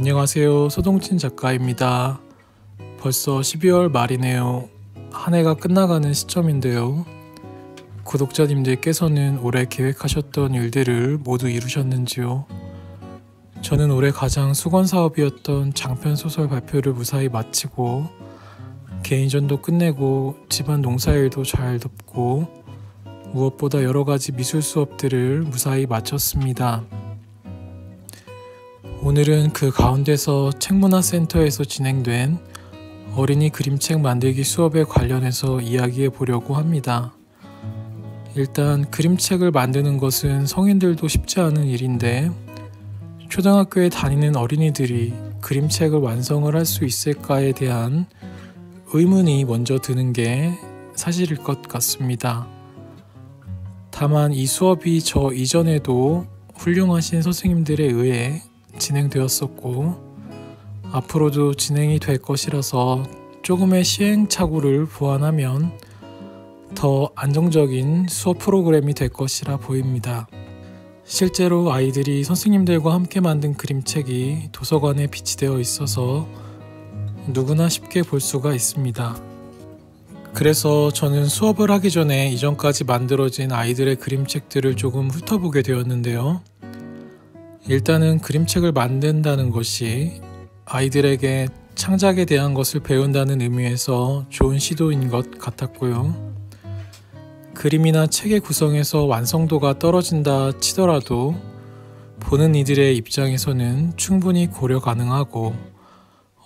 안녕하세요. 소동친 작가입니다. 벌써 12월 말이네요. 한 해가 끝나가는 시점인데요. 구독자님들께서는 올해 계획하셨던 일들을 모두 이루셨는지요? 저는 올해 가장 수건 사업이었던 장편 소설 발표를 무사히 마치고 개인전도 끝내고 집안 농사일도 잘덮고 무엇보다 여러 가지 미술 수업들을 무사히 마쳤습니다. 오늘은 그 가운데서 책문화센터에서 진행된 어린이 그림책 만들기 수업에 관련해서 이야기해 보려고 합니다. 일단 그림책을 만드는 것은 성인들도 쉽지 않은 일인데 초등학교에 다니는 어린이들이 그림책을 완성을 할 수 있을까에 대한 의문이 먼저 드는 게 사실일 것 같습니다. 다만 이 수업이 저 이전에도 훌륭하신 선생님들에 의해 진행되었었고 앞으로도 진행이 될 것이라서 조금의 시행착오를 보완하면 더 안정적인 수업 프로그램이 될 것이라 보입니다. 실제로 아이들이 선생님들과 함께 만든 그림책이 도서관에 비치되어 있어서 누구나 쉽게 볼 수가 있습니다. 그래서 저는 수업을 하기 전에 이전까지 만들어진 아이들의 그림책들을 조금 훑어보게 되었는데요. 일단은 그림책을 만든다는 것이 아이들에게 창작에 대한 것을 배운다는 의미에서 좋은 시도인 것 같았고요. 그림이나 책의 구성에서 완성도가 떨어진다 치더라도 보는 이들의 입장에서는 충분히 고려 가능하고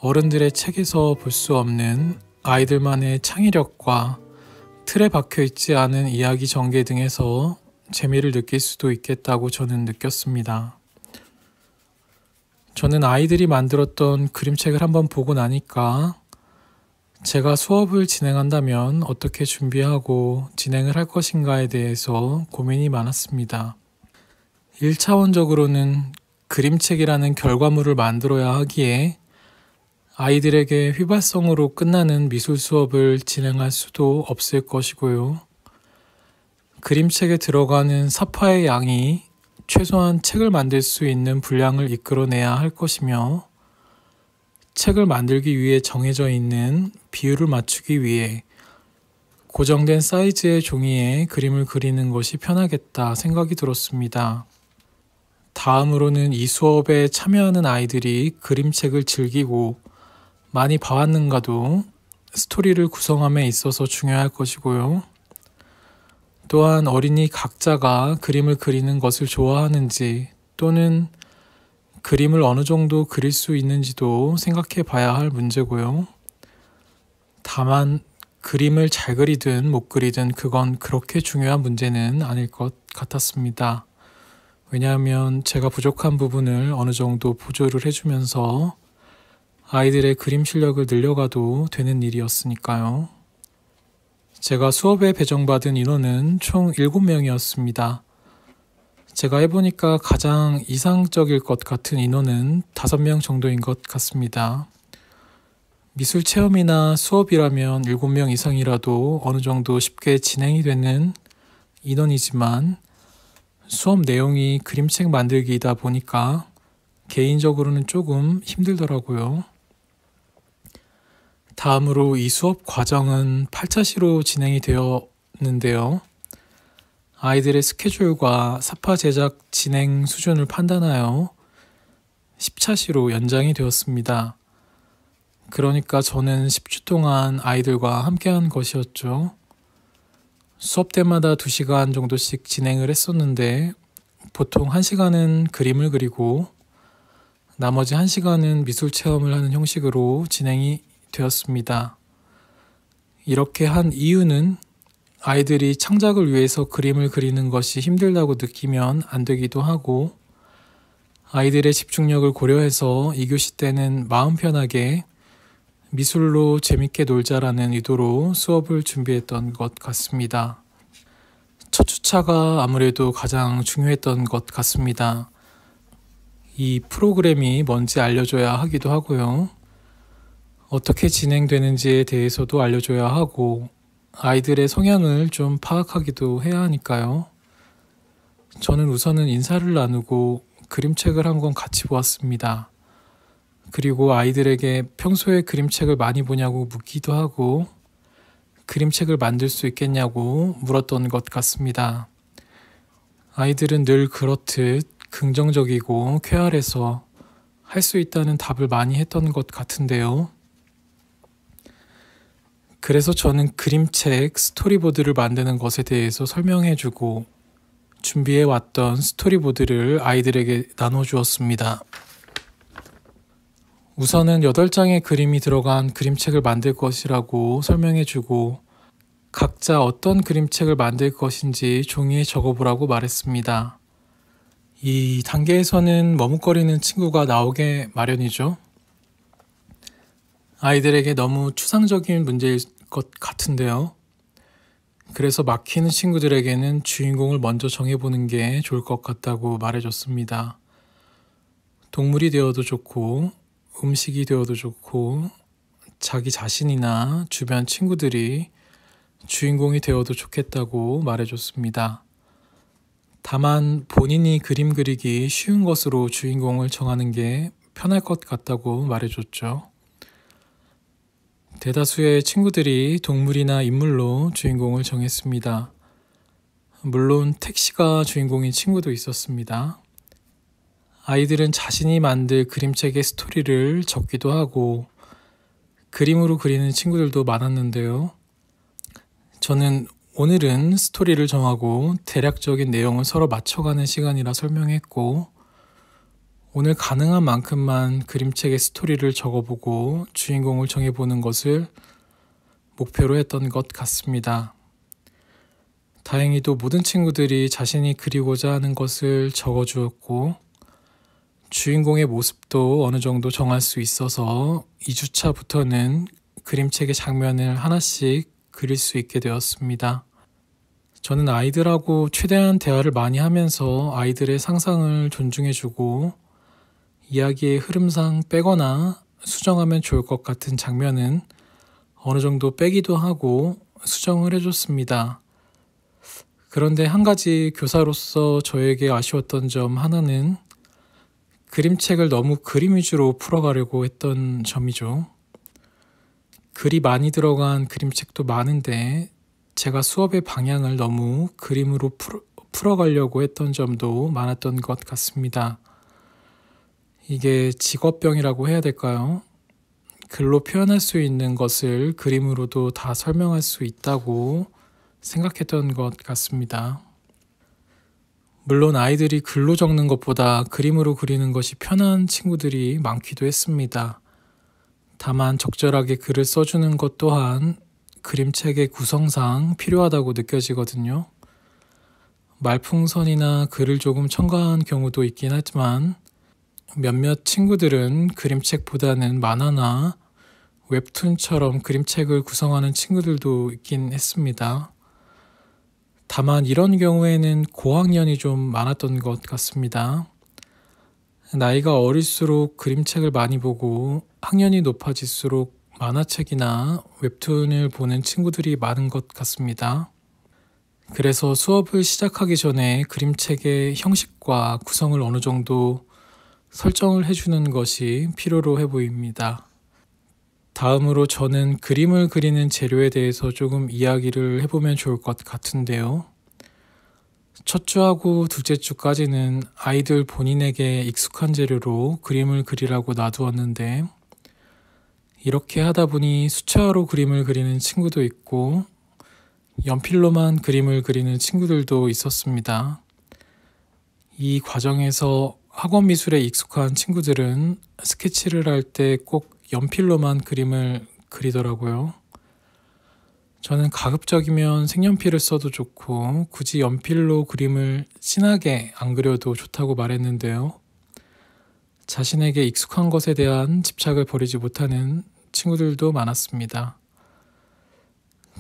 어른들의 책에서 볼 수 없는 아이들만의 창의력과 틀에 박혀 있지 않은 이야기 전개 등에서 재미를 느낄 수도 있겠다고 저는 느꼈습니다. 저는 아이들이 만들었던 그림책을 한번 보고 나니까 제가 수업을 진행한다면 어떻게 준비하고 진행을 할 것인가에 대해서 고민이 많았습니다. 1차원적으로는 그림책이라는 결과물을 만들어야 하기에 아이들에게 휘발성으로 끝나는 미술 수업을 진행할 수도 없을 것이고요. 그림책에 들어가는 사파의 양이 최소한 책을 만들 수 있는 분량을 이끌어내야 할 것이며 책을 만들기 위해 정해져 있는 비율을 맞추기 위해 고정된 사이즈의 종이에 그림을 그리는 것이 편하겠다 생각이 들었습니다. 다음으로는 이 수업에 참여하는 아이들이 그림책을 즐기고 많이 봐왔는가도 스토리를 구성함에 있어서 중요할 것이고요. 또한 어린이 각자가 그림을 그리는 것을 좋아하는지 또는 그림을 어느 정도 그릴 수 있는지도 생각해 봐야 할 문제고요. 다만 그림을 잘 그리든 못 그리든 그건 그렇게 중요한 문제는 아닐 것 같았습니다. 왜냐하면 제가 부족한 부분을 어느 정도 보조를 해주면서 아이들의 그림 실력을 늘려가도 되는 일이었으니까요. 제가 수업에 배정받은 인원은 총 7명이었습니다. 제가 해보니까 가장 이상적일 것 같은 인원은 5명 정도인 것 같습니다. 미술 체험이나 수업이라면 7명 이상이라도 어느 정도 쉽게 진행이 되는 인원이지만 수업 내용이 그림책 만들기이다 보니까 개인적으로는 조금 힘들더라고요. 다음으로 이 수업 과정은 8차시로 진행이 되었는데요. 아이들의 스케줄과 사파 제작 진행 수준을 판단하여 10차시로 연장이 되었습니다. 그러니까 저는 10주 동안 아이들과 함께한 것이었죠. 수업 때마다 2시간 정도씩 진행을 했었는데 보통 1시간은 그림을 그리고 나머지 1시간은 미술 체험을 하는 형식으로 진행이 되었습니다. 이렇게 한 이유는 아이들이 창작을 위해서 그림을 그리는 것이 힘들다고 느끼면 안 되기도 하고 아이들의 집중력을 고려해서 2교시 때는 마음 편하게 미술로 재밌게 놀자라는 의도로 수업을 준비했던 것 같습니다. 첫 주차가 아무래도 가장 중요했던 것 같습니다. 이 프로그램이 뭔지 알려줘야 하기도 하고요. 어떻게 진행되는지에 대해서도 알려줘야 하고 아이들의 성향을 좀 파악하기도 해야 하니까요. 저는 우선은 인사를 나누고 그림책을 한 권 같이 보았습니다. 그리고 아이들에게 평소에 그림책을 많이 보냐고 묻기도 하고 그림책을 만들 수 있겠냐고 물었던 것 같습니다. 아이들은 늘 그렇듯 긍정적이고 쾌활해서 할 수 있다는 답을 많이 했던 것 같은데요. 그래서 저는 그림책 스토리보드를 만드는 것에 대해서 설명해주고 준비해왔던 스토리보드를 아이들에게 나눠주었습니다. 우선은 8장의 그림이 들어간 그림책을 만들 것이라고 설명해주고 각자 어떤 그림책을 만들 것인지 종이에 적어보라고 말했습니다. 이 단계에서는 머뭇거리는 친구가 나오게 마련이죠. 아이들에게 너무 추상적인 문제일 것 같은데요. 그래서 막히는 친구들에게는 주인공을 먼저 정해보는 게 좋을 것 같다고 말해줬습니다. 동물이 되어도 좋고, 음식이 되어도 좋고, 자기 자신이나 주변 친구들이 주인공이 되어도 좋겠다고 말해줬습니다. 다만 본인이 그림 그리기 쉬운 것으로 주인공을 정하는 게 편할 것 같다고 말해줬죠. 대다수의 친구들이 동물이나 인물로 주인공을 정했습니다. 물론 택시가 주인공인 친구도 있었습니다. 아이들은 자신이 만들 그림책의 스토리를 적기도 하고 그림으로 그리는 친구들도 많았는데요. 저는 오늘은 스토리를 정하고 대략적인 내용을 서로 맞춰가는 시간이라 설명했고 오늘 가능한 만큼만 그림책의 스토리를 적어보고 주인공을 정해보는 것을 목표로 했던 것 같습니다. 다행히도 모든 친구들이 자신이 그리고자 하는 것을 적어주었고, 주인공의 모습도 어느 정도 정할 수 있어서 2주차부터는 그림책의 장면을 하나씩 그릴 수 있게 되었습니다. 저는 아이들하고 최대한 대화를 많이 하면서 아이들의 상상을 존중해주고 이야기의 흐름상 빼거나 수정하면 좋을 것 같은 장면은 어느 정도 빼기도 하고 수정을 해줬습니다. 그런데 한 가지 교사로서 저에게 아쉬웠던 점 하나는 그림책을 너무 그림 위주로 풀어가려고 했던 점이죠. 글이 많이 들어간 그림책도 많은데 제가 수업의 방향을 너무 그림으로 풀, 어가려고 했던 점도 많았던 것 같습니다. 이게 직업병이라고 해야 될까요? 글로 표현할 수 있는 것을 그림으로도 다 설명할 수 있다고 생각했던 것 같습니다. 물론 아이들이 글로 적는 것보다 그림으로 그리는 것이 편한 친구들이 많기도 했습니다. 다만 적절하게 글을 써주는 것 또한 그림책의 구성상 필요하다고 느껴지거든요. 말풍선이나 글을 조금 첨가한 경우도 있긴 하지만 몇몇 친구들은 그림책보다는 만화나 웹툰처럼 그림책을 구성하는 친구들도 있긴 했습니다. 다만 이런 경우에는 고학년이 좀 많았던 것 같습니다. 나이가 어릴수록 그림책을 많이 보고 학년이 높아질수록 만화책이나 웹툰을 보는 친구들이 많은 것 같습니다. 그래서 수업을 시작하기 전에 그림책의 형식과 구성을 어느 정도 설정을 해주는 것이 필요로 해 보입니다. 다음으로 저는 그림을 그리는 재료에 대해서 조금 이야기를 해보면 좋을 것 같은데요. 첫 주하고 둘째 주까지는 아이들 본인에게 익숙한 재료로 그림을 그리라고 놔두었는데, 이렇게 하다 보니 수채화로 그림을 그리는 친구도 있고, 연필로만 그림을 그리는 친구들도 있었습니다. 이 과정에서 학원 미술에 익숙한 친구들은 스케치를 할 때 꼭 연필로만 그림을 그리더라고요. 저는 가급적이면 색연필을 써도 좋고 굳이 연필로 그림을 진하게 안 그려도 좋다고 말했는데요. 자신에게 익숙한 것에 대한 집착을 버리지 못하는 친구들도 많았습니다.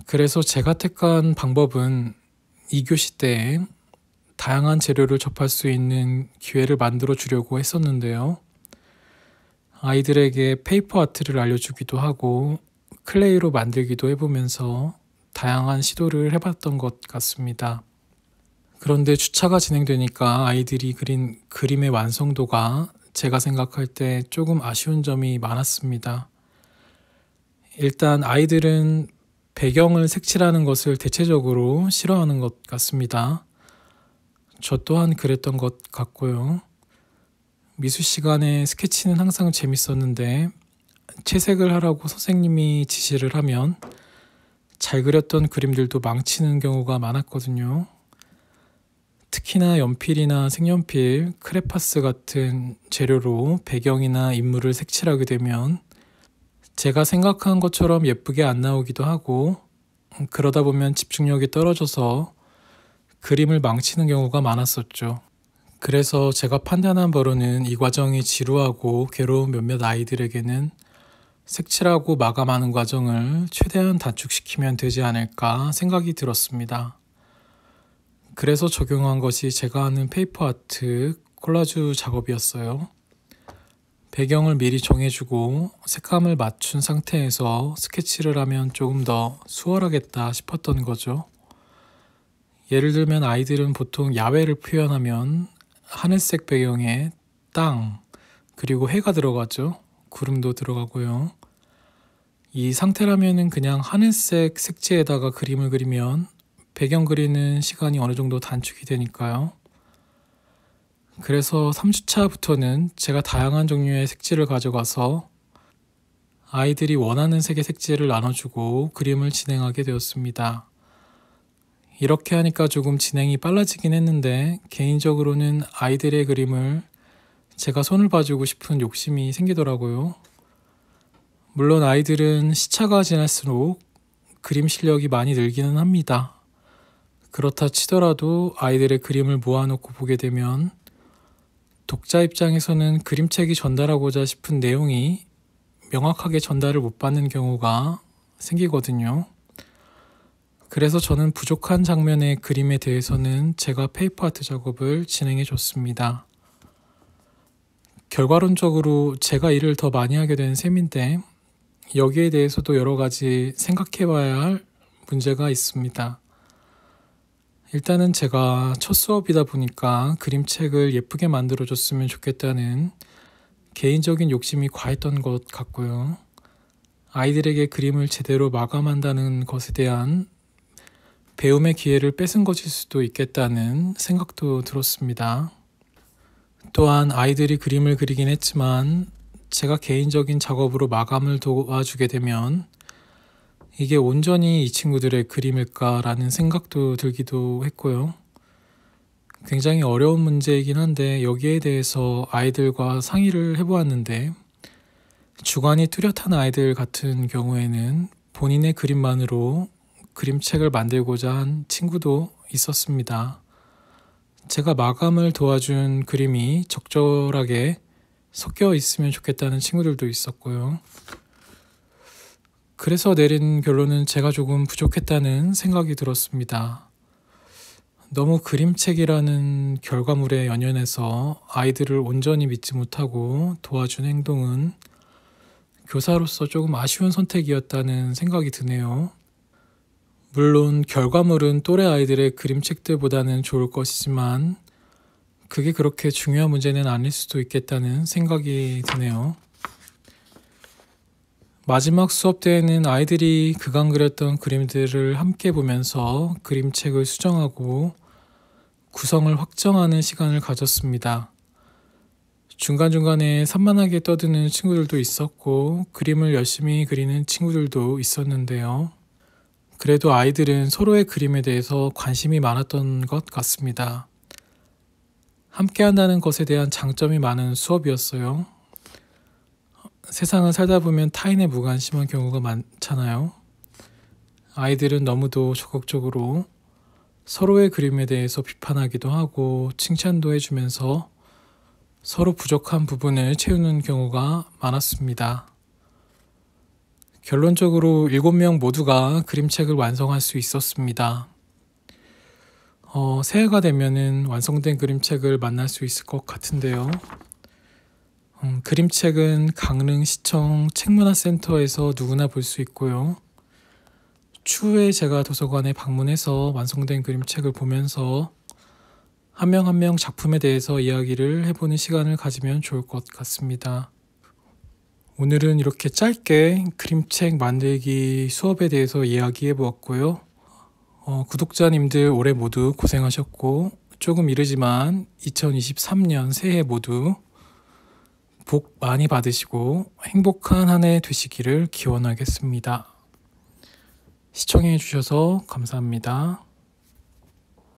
그래서 제가 택한 방법은 2교시 때 다양한 재료를 접할 수 있는 기회를 만들어 주려고 했었는데요. 아이들에게 페이퍼 아트를 알려주기도 하고 클레이로 만들기도 해보면서 다양한 시도를 해봤던 것 같습니다. 그런데 주차가 진행되니까 아이들이 그린 그림의 완성도가 제가 생각할 때 조금 아쉬운 점이 많았습니다. 일단 아이들은 배경을 색칠하는 것을 대체적으로 싫어하는 것 같습니다. 저 또한 그랬던 것 같고요. 미술 시간에 스케치는 항상 재밌었는데 채색을 하라고 선생님이 지시를 하면 잘 그렸던 그림들도 망치는 경우가 많았거든요. 특히나 연필이나 색연필, 크레파스 같은 재료로 배경이나 인물을 색칠하게 되면 제가 생각한 것처럼 예쁘게 안 나오기도 하고 그러다 보면 집중력이 떨어져서 그림을 망치는 경우가 많았었죠. 그래서 제가 판단한 바로는 이 과정이 지루하고 괴로운 몇몇 아이들에게는 색칠하고 마감하는 과정을 최대한 단축시키면 되지 않을까 생각이 들었습니다. 그래서 적용한 것이 제가 하는 페이퍼 아트 콜라주 작업이었어요. 배경을 미리 정해주고 색감을 맞춘 상태에서 스케치를 하면 조금 더 수월하겠다 싶었던 거죠. 예를 들면 아이들은 보통 야외를 표현하면 하늘색 배경에 땅, 그리고 해가 들어가죠. 구름도 들어가고요. 이 상태라면은 그냥 하늘색 색채에다가 그림을 그리면 배경 그리는 시간이 어느 정도 단축이 되니까요. 그래서 3주차부터는 제가 다양한 종류의 색지를 가져가서 아이들이 원하는 색의 색지를 나눠주고 그림을 진행하게 되었습니다. 이렇게 하니까 조금 진행이 빨라지긴 했는데 개인적으로는 아이들의 그림을 제가 손을 봐주고 싶은 욕심이 생기더라고요. 물론 아이들은 시차가 지날수록 그림 실력이 많이 늘기는 합니다. 그렇다 치더라도 아이들의 그림을 모아놓고 보게 되면 독자 입장에서는 그림책이 전달하고자 싶은 내용이 명확하게 전달을 못 받는 경우가 생기거든요. 그래서 저는 부족한 장면의 그림에 대해서는 제가 페이퍼 아트 작업을 진행해 줬습니다. 결과론적으로 제가 일을 더 많이 하게 된 셈인데 여기에 대해서도 여러 가지 생각해 봐야 할 문제가 있습니다. 일단은 제가 첫 수업이다 보니까 그림책을 예쁘게 만들어 줬으면 좋겠다는 개인적인 욕심이 과했던 것 같고요. 아이들에게 그림을 제대로 마감한다는 것에 대한 배움의 기회를 뺏은 것일 수도 있겠다는 생각도 들었습니다. 또한 아이들이 그림을 그리긴 했지만 제가 개인적인 작업으로 마감을 도와주게 되면 이게 온전히 이 친구들의 그림일까라는 생각도 들기도 했고요. 굉장히 어려운 문제이긴 한데 여기에 대해서 아이들과 상의를 해보았는데 주관이 뚜렷한 아이들 같은 경우에는 본인의 그림만으로 그림책을 만들고자 한 친구도 있었습니다. 제가 마감을 도와준 그림이 적절하게 섞여 있으면 좋겠다는 친구들도 있었고요. 그래서 내린 결론은 제가 조금 부족했다는 생각이 들었습니다. 너무 그림책이라는 결과물에 연연해서 아이들을 온전히 믿지 못하고 도와준 행동은 교사로서 조금 아쉬운 선택이었다는 생각이 드네요. 물론 결과물은 또래 아이들의 그림책들보다는 좋을 것이지만 그게 그렇게 중요한 문제는 아닐 수도 있겠다는 생각이 드네요. 마지막 수업 때에는 아이들이 그간 그렸던 그림들을 함께 보면서 그림책을 수정하고 구성을 확정하는 시간을 가졌습니다. 중간중간에 산만하게 떠드는 친구들도 있었고 그림을 열심히 그리는 친구들도 있었는데요. 그래도 아이들은 서로의 그림에 대해서 관심이 많았던 것 같습니다. 함께 한다는 것에 대한 장점이 많은 수업이었어요. 세상을 살다 보면 타인에 무관심한 경우가 많잖아요. 아이들은 너무도 적극적으로 서로의 그림에 대해서 비판하기도 하고 칭찬도 해주면서 서로 부족한 부분을 채우는 경우가 많았습니다. 결론적으로 7명 모두가 그림책을 완성할 수 있었습니다. 어, 새해가 되면은 완성된 그림책을 만날 수 있을 것 같은데요. 음, 그림책은 강릉시청 책문화센터에서 누구나 볼 수 있고요. 추후에 제가 도서관에 방문해서 완성된 그림책을 보면서 한 명 한명 한명 작품에 대해서 이야기를 해보는 시간을 가지면 좋을 것 같습니다. 오늘은 이렇게 짧게 그림책 만들기 수업에 대해서 이야기해 보았고요. 어, 구독자님들 올해 모두 고생하셨고 조금 이르지만 2023년 새해 모두 복 많이 받으시고 행복한 한 해 되시기를 기원하겠습니다. 시청해 주셔서 감사합니다.